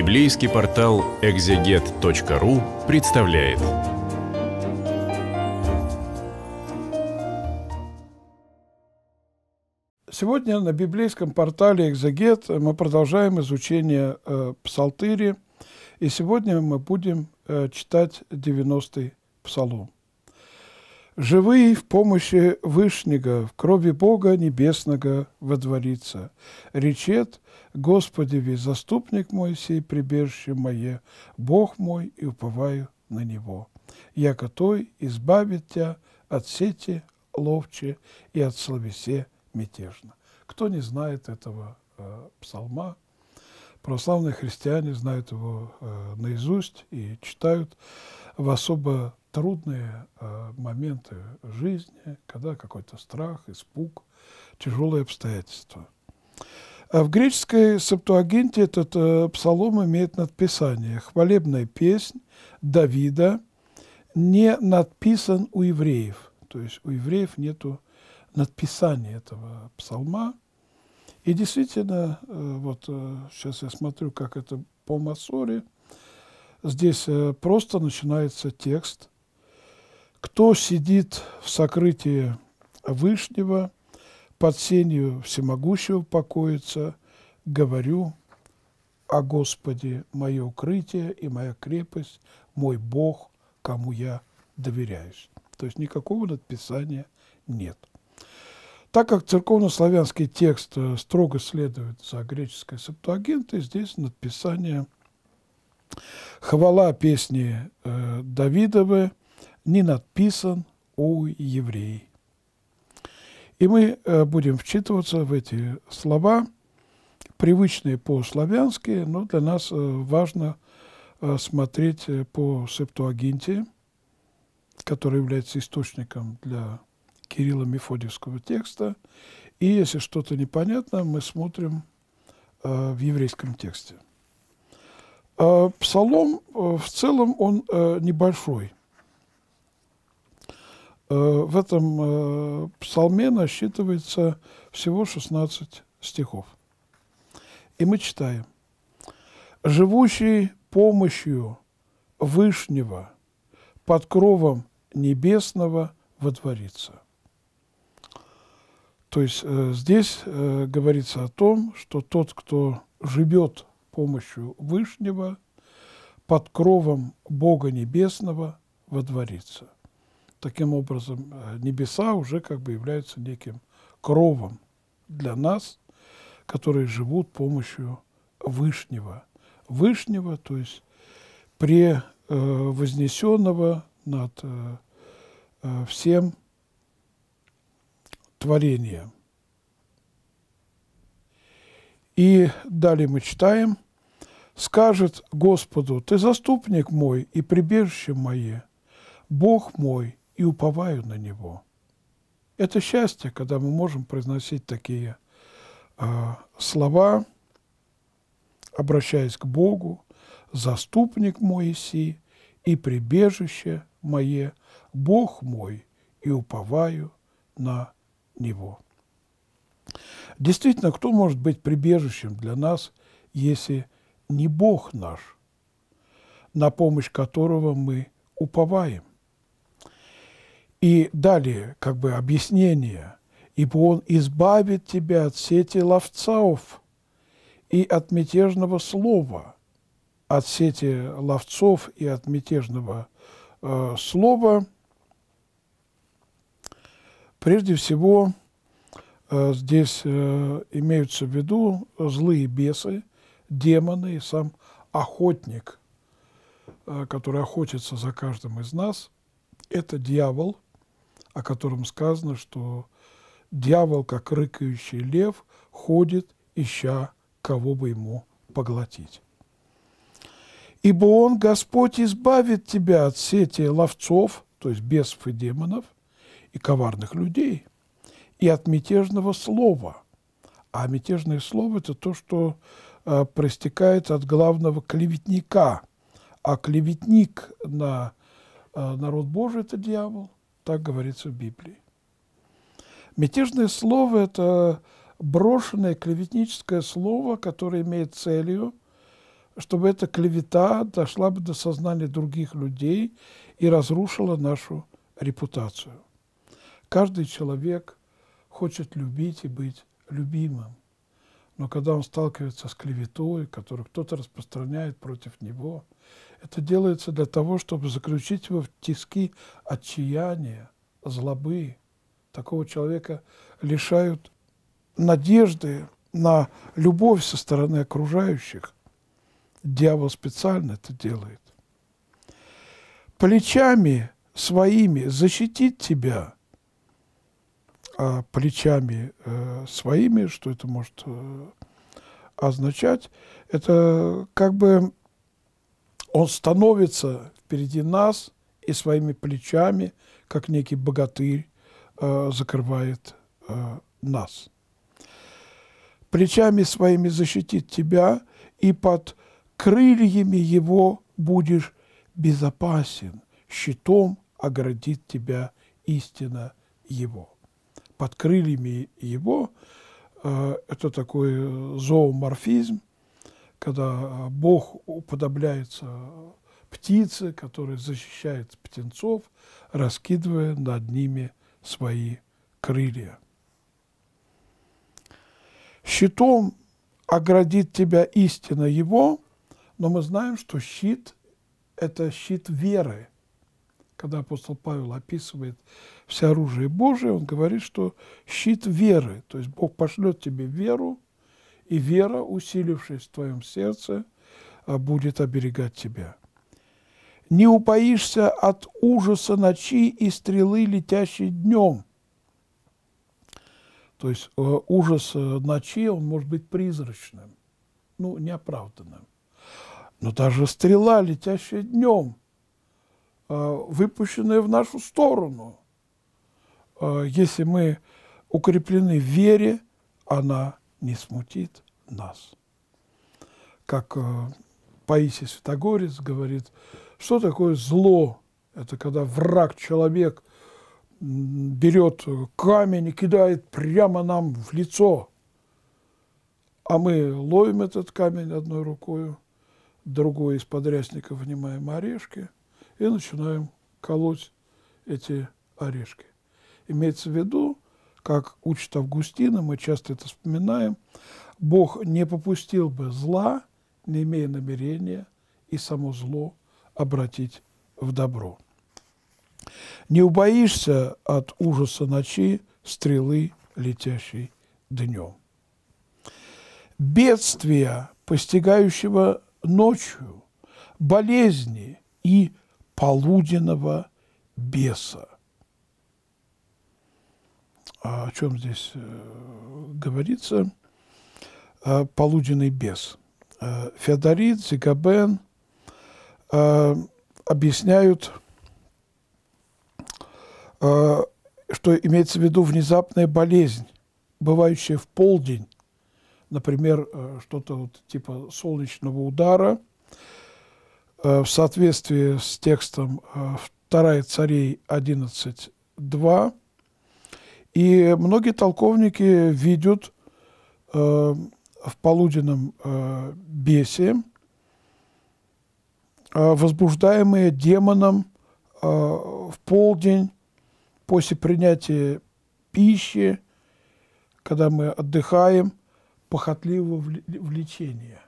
Библейский портал экзегет.ру представляет. Сегодня на библейском портале «Экзегет» мы продолжаем изучение э, Псалтыри, и сегодня мы будем э, читать 90-й Псалом живые в помощи Вышнего, в крови Бога Небесного водворится. Речет Господи, ви заступник мой, сей прибежище мое, Бог мой, и уповаю на Него. Яко той избавит тебя от сети ловче и от словесе мятежно. Кто не знает этого э, псалма, православные христиане знают его э, наизусть и читают в особо трудные э, моменты жизни, когда какой-то страх, испуг, тяжелые обстоятельства. А в греческой септуагинте этот э, псалом имеет надписание «Хвалебная песнь Давида не надписан у евреев». То есть у евреев нету надписания этого псалма. И действительно, э, вот сейчас я смотрю, как это по Масоре, здесь просто начинается текст – кто сидит в сокрытии Вышнего, под сенью всемогущего покоится, говорю о Господе, мое укрытие и моя крепость, мой Бог, кому я доверяюсь. То есть никакого надписания нет. Так как церковнославянский текст э, строго следует за греческой септуагентой, здесь надписание «Хвала песни э, Давидовы», не надписан у евреев. И мы э, будем вчитываться в эти слова, привычные по-славянски, но для нас э, важно э, смотреть по Септуагинте, который является источником для Кирилла Мефодиевского текста. И если что-то непонятно, мы смотрим в еврейском тексте. Псалом в целом он небольшой. Э, в этом э, псалме насчитывается всего 16 стихов. И мы читаем. «Живущий помощью Вышнего под кровом небесного водворится». То есть э, здесь говорится о том, что тот, кто живет помощью Вышнего, под кровом Бога Небесного водворится. Таким образом, э, небеса уже как бы являются неким кровом для нас, которые живут помощью Вышнего. Вышнего, то есть превознесенного э, над э, всем творением. И далее мы читаем, «Скажет Господу, Ты заступник мой и прибежище мое, Бог мой, и уповаю на него. Это счастье, когда мы можем произносить такие э, слова, обращаясь к Богу, «Заступник мой си и прибежище мое, Бог мой, и уповаю на Него». Действительно, кто может быть прибежищем для нас, если не Бог наш, на помощь которого мы уповаем? И далее, как бы, объяснение. «Ибо он избавит тебя от сети ловцов и от мятежного слова». От сети ловцов и от мятежного э, слова, прежде всего, э, здесь э, имеются в виду злые бесы, демоны и сам охотник, э, который охотится за каждым из нас, это дьявол, о котором сказано, что дьявол, как рыкающий лев, ходит, ища, кого бы ему поглотить. Ибо Он, Господь, избавит тебя от сети ловцов, то есть бесов и демонов, и коварных людей, и от мятежного слова. А мятежное слово – это то, что э, проистекает от главного клеветника. А клеветник на э, народ Божий – это дьявол. Так говорится в Библии. Мятежное слово – это брошенное клеветническое слово, которое имеет целью, чтобы эта клевета дошла бы до сознания других людей и разрушила нашу репутацию. Каждый человек хочет любить и быть любимым. Но когда он сталкивается с клеветой, которую кто-то распространяет против него, это делается для того, чтобы заключить его в тиски отчаяния, злобы. Такого человека лишают надежды на любовь со стороны окружающих. Дьявол специально это делает. Плечами своими защитить тебя, а плечами э, своими, что это может э, означать, это как бы он становится впереди нас и своими плечами, как некий богатырь, э, закрывает э, нас. Плечами своими защитит тебя, и под крыльями его будешь безопасен, щитом оградит тебя истина его. Под крыльями его э, это такой зооморфизм – когда а, Бог уподобляется а, птице, которая защищает птенцов, раскидывая над ними свои крылья. Щитом оградит тебя истина его, но мы знаем, что щит – это щит веры. Когда апостол Павел описывает все оружие Божие, он говорит, что щит веры, то есть Бог пошлет тебе веру, и вера, усилившись в твоем сердце, а, будет оберегать тебя. Не упоишься от ужаса ночи и стрелы, летящей днем. То есть э, ужас э, ночи, он может быть призрачным, ну, неоправданным. Но даже стрела, летящая днем, э, выпущенная в нашу сторону, если мы укреплены в вере, она не смутит нас. Как э, Паисий Святогорец говорит, что такое зло? Это когда враг, человек берет камень и кидает прямо нам в лицо. А мы ловим этот камень одной рукой, другой из подрясников вынимаем орешки и начинаем колоть эти орешки. Имеется в виду, как учит Августина, мы часто это вспоминаем, Бог не попустил бы зла, не имея намерения и само зло обратить в добро. Не убоишься от ужаса ночи стрелы, летящей днем. Бедствия, постигающего ночью, болезни и полуденного беса о чем здесь э, говорится, э, полуденный бес. Э, Феодорит, Зигабен объясняют, что имеется в виду внезапная болезнь, бывающая в полдень, например, что-то вот типа солнечного удара, в соответствии с текстом 2 царей 11.2, и многие толковники видят э, в полуденном э, бесе э, возбуждаемые демоном э, в полдень после принятия пищи, когда мы отдыхаем, похотливого влечения.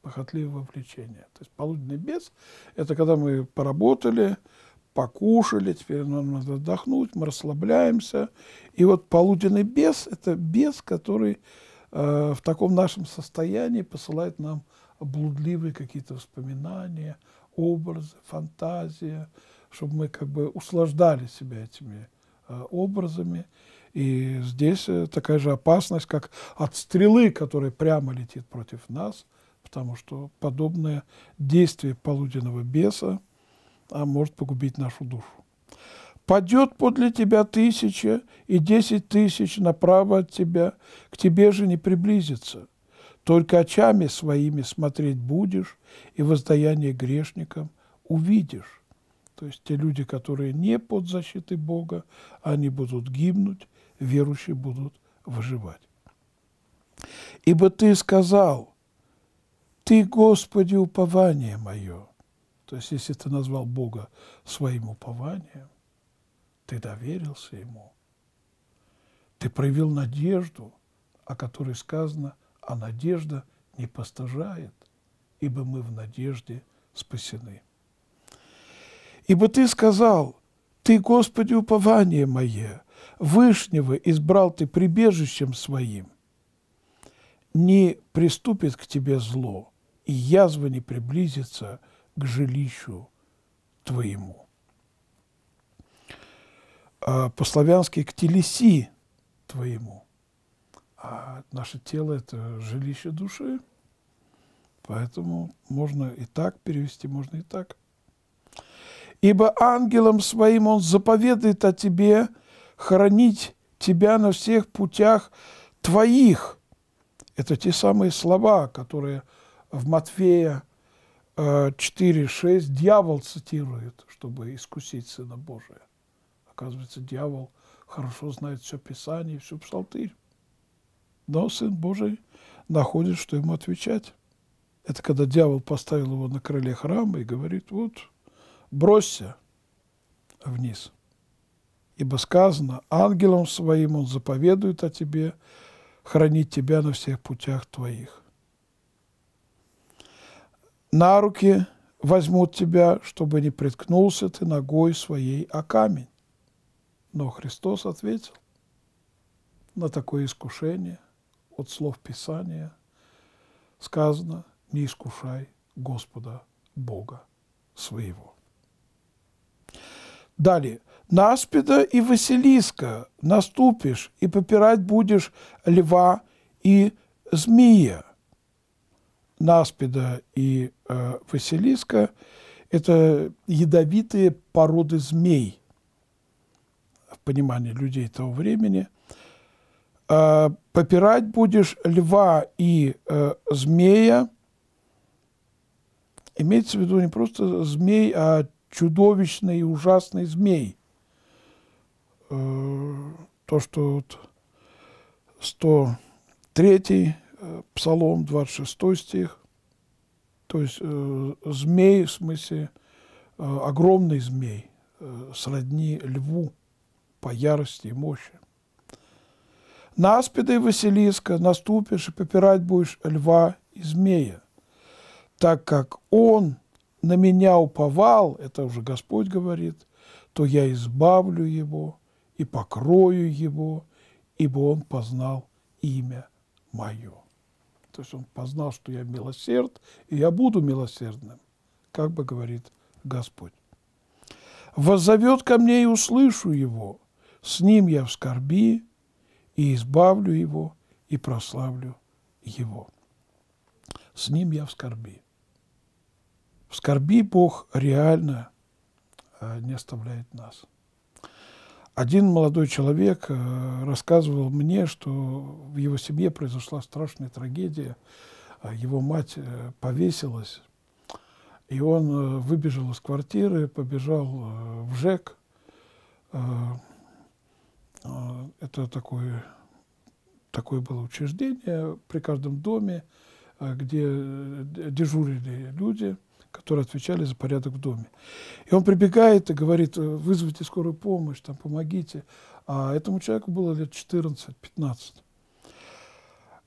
Похотливого влечения. То есть полуденный бес – это когда мы поработали – покушали, теперь нам надо отдохнуть, мы расслабляемся. И вот полуденный бес – это бес, который э, в таком нашем состоянии посылает нам блудливые какие-то воспоминания, образы, фантазии, чтобы мы как бы услаждали себя этими э, образами. И здесь э, такая же опасность, как от стрелы, которая прямо летит против нас, потому что подобное действие полуденного беса – а может погубить нашу душу. Падет подле тебя тысяча и десять тысяч направо от тебя, к тебе же не приблизится. Только очами своими смотреть будешь, и воздаяние грешникам увидишь. То есть те люди, которые не под защитой Бога, они будут гибнуть, верующие будут выживать. Ибо ты сказал, ты, Господи, упование мое, то есть, если ты назвал Бога своим упованием, ты доверился Ему, ты проявил надежду, о которой сказано, а надежда не постажает, ибо мы в надежде спасены. Ибо ты сказал, ты, Господи, упование мое, Вышнего избрал ты прибежищем своим. Не приступит к тебе зло, и язва не приблизится – к жилищу твоему. А по-славянски к телеси твоему. А наше тело – это жилище души. Поэтому можно и так перевести, можно и так. «Ибо ангелом своим он заповедует о тебе хранить тебя на всех путях твоих». Это те самые слова, которые в Матфея 4.6 э, дьявол цитирует, чтобы искусить Сына Божия. Оказывается, дьявол хорошо знает все Писание, всю Псалтырь. Но Сын Божий находит, что ему отвечать. Это когда дьявол поставил его на крыле храма и говорит, вот, бросься вниз. Ибо сказано, ангелом своим он заповедует о тебе, хранить тебя на всех путях твоих на руки возьмут тебя, чтобы не приткнулся ты ногой своей о камень. Но Христос ответил на такое искушение от слов Писания. Сказано, не искушай Господа Бога своего. Далее. «Наспида и Василиска наступишь, и попирать будешь льва и змея». Наспида и э, Василиска – это ядовитые породы змей, в понимании людей того времени. Э, попирать будешь льва и э, змея. Имеется в виду не просто змей, а чудовищный и ужасный змей. Э, то, что вот 103 Э, Псалом 26 стих, то есть э, змей, в смысле, э, огромный змей, э, сродни льву по ярости и мощи. Наспида и Василиска наступишь и попирать будешь льва и змея, так как он на меня уповал, это уже Господь говорит, то я избавлю его и покрою его, ибо он познал имя мое. То есть он познал, что я милосерд, и я буду милосердным, как бы говорит Господь. «Воззовет ко мне и услышу его, с ним я в скорби, и избавлю его, и прославлю его». С ним я в скорби. В скорби Бог реально э, не оставляет нас. Один молодой человек э, рассказывал мне, что в его семье произошла страшная трагедия. Э, его мать э, повесилась, и он выбежал из квартиры, побежал в ЖЭК. Это такое, такое было учреждение при каждом доме, где дежурили люди – которые отвечали за порядок в доме. И он прибегает и говорит, «Э, вызовите скорую помощь, там, помогите. А этому человеку было лет 14-15.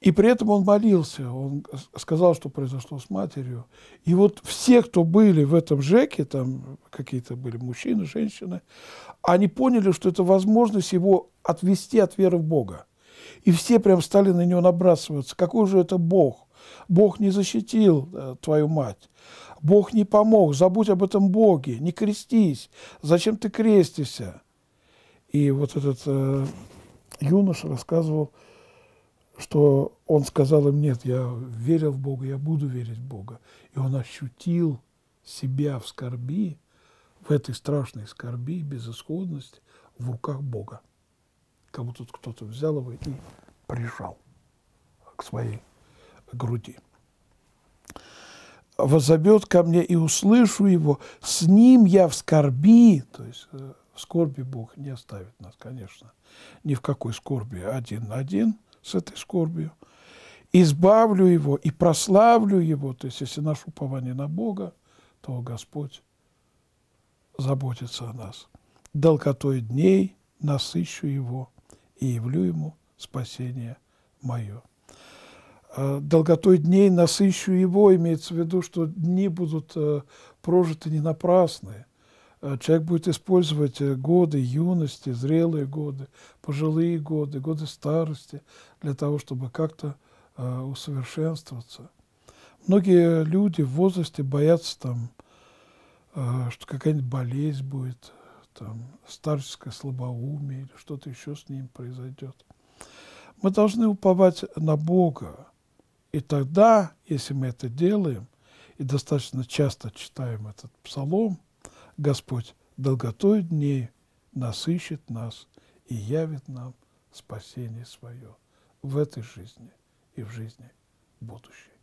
И при этом он молился, он сказал, что произошло с матерью. И вот все, кто были в этом ЖЭКе, там какие-то были мужчины, женщины, они поняли, что это возможность его отвести от веры в Бога. И все прям стали на него набрасываться. Какой же это Бог? Бог не защитил э, твою мать. Бог не помог, забудь об этом Боге, не крестись, зачем ты крестишься? И вот этот э, юноша рассказывал, что он сказал им, нет, я верил в Бога, я буду верить в Бога. И он ощутил себя в скорби, в этой страшной скорби, безысходности, в руках Бога. Как будто кто-то взял его и прижал к своей груди. «Возобет ко мне и услышу его, с ним я в скорби». То есть э, в скорби Бог не оставит нас, конечно, ни в какой скорби, один на один с этой скорбью. «Избавлю его и прославлю его». То есть если наше упование на Бога, то Господь заботится о нас. «Долготой дней насыщу его и явлю ему спасение мое». Э, долготой дней насыщу его, имеется в виду, что дни будут э, прожиты не напрасные. Э, человек будет использовать годы юности, зрелые годы, пожилые годы, годы старости для того, чтобы как-то усовершенствоваться. Многие люди в возрасте боятся, там, что какая-нибудь болезнь будет, там, старческое слабоумие или что-то еще с ним произойдет. Мы должны уповать на Бога, и тогда, если мы это делаем, и достаточно часто читаем этот псалом, Господь долготой дней насыщет нас и явит нам спасение свое в этой жизни и в жизни будущей.